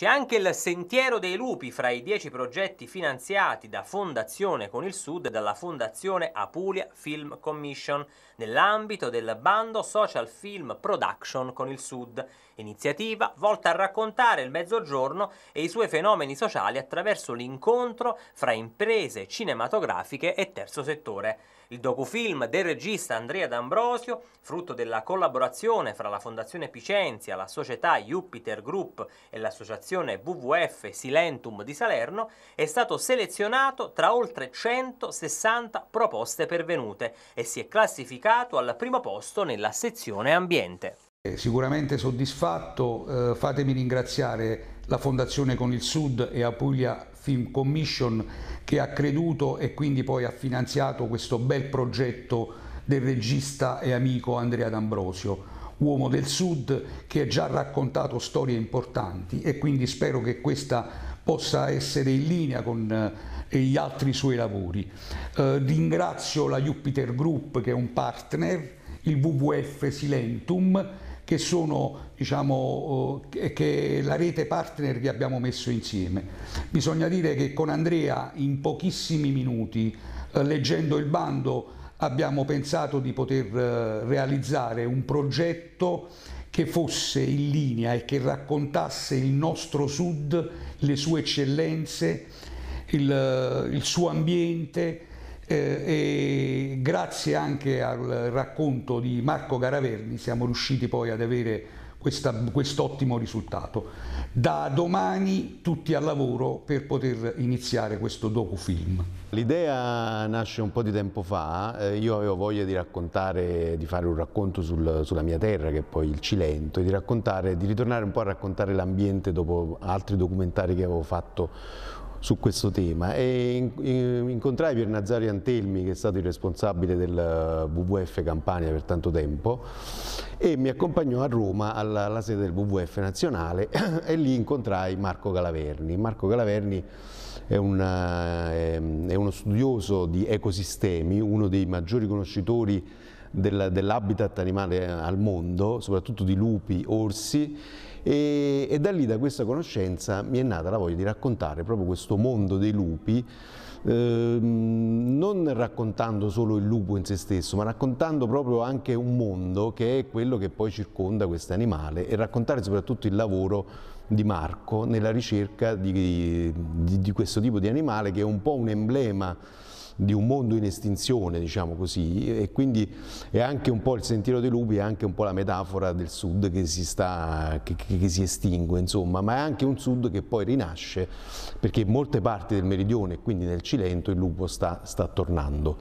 C'è anche il Sentiero dei Lupi fra i dieci progetti finanziati da Fondazione con il Sud e dalla Fondazione Apulia Film Commission nell'ambito del bando Social Film Production con il Sud, iniziativa volta a raccontare il mezzogiorno e i suoi fenomeni sociali attraverso l'incontro fra imprese cinematografiche e terzo settore. Il docufilm del regista Andrea D'Ambrosio, frutto della collaborazione fra la Fondazione Picenzia, la società Jupiter Group e l'associazione associazione WWF Silentum di Salerno, è stato selezionato tra oltre 160 proposte pervenute e si è classificato al primo posto nella sezione ambiente. Eh, sicuramente soddisfatto, eh, fatemi ringraziare la Fondazione con il Sud e Apulia Film Commission che ha creduto e quindi poi ha finanziato questo bel progetto del regista e amico Andrea D'Ambrosio uomo del Sud che ha già raccontato storie importanti e quindi spero che questa possa essere in linea con eh, gli altri suoi lavori. Eh, ringrazio la Jupiter Group che è un partner, il WWF Silentum che sono diciamo, eh, che la rete partner che abbiamo messo insieme. Bisogna dire che con Andrea in pochissimi minuti, eh, leggendo il bando, abbiamo pensato di poter eh, realizzare un progetto che fosse in linea e che raccontasse il nostro sud, le sue eccellenze, il, eh, il suo ambiente, eh, e grazie anche al racconto di Marco Garaverni siamo riusciti poi ad avere questo ottimo risultato. Da domani tutti al lavoro per poter iniziare questo docufilm. L'idea nasce un po' di tempo fa, eh, io avevo voglia di raccontare, di fare un racconto sul, sulla mia terra che è poi il Cilento, e di, di ritornare un po' a raccontare l'ambiente dopo altri documentari che avevo fatto su questo tema e incontrai Pier Nazario Antelmi che è stato il responsabile del eh, WWF Campania per tanto tempo e mi accompagnò a Roma alla, alla sede del WWF nazionale e lì incontrai Marco Calaverni. Marco Calaverni è, una, eh, è, è uno studioso di ecosistemi, uno dei maggiori conoscitori del, dell'habitat animale eh, al mondo, soprattutto di lupi, orsi, e, e, da lì, da questa conoscenza, mi è nata la voglia di raccontare proprio questo mondo dei lupi, eh, non raccontando solo il lupo in se stesso, ma raccontando proprio anche un mondo che è quello che poi circonda questo animale e raccontare soprattutto il lavoro di Marco nella ricerca di, di, di questo tipo di animale che è un po' un emblema di un mondo in estinzione, diciamo così, e quindi è anche un po' il sentiero dei lupi, è anche un po' la metafora del sud che si, sta, che, che si estingue, insomma, ma è anche un sud che poi rinasce, perché in molte parti del meridione, quindi nel Cilento, il lupo sta, sta tornando.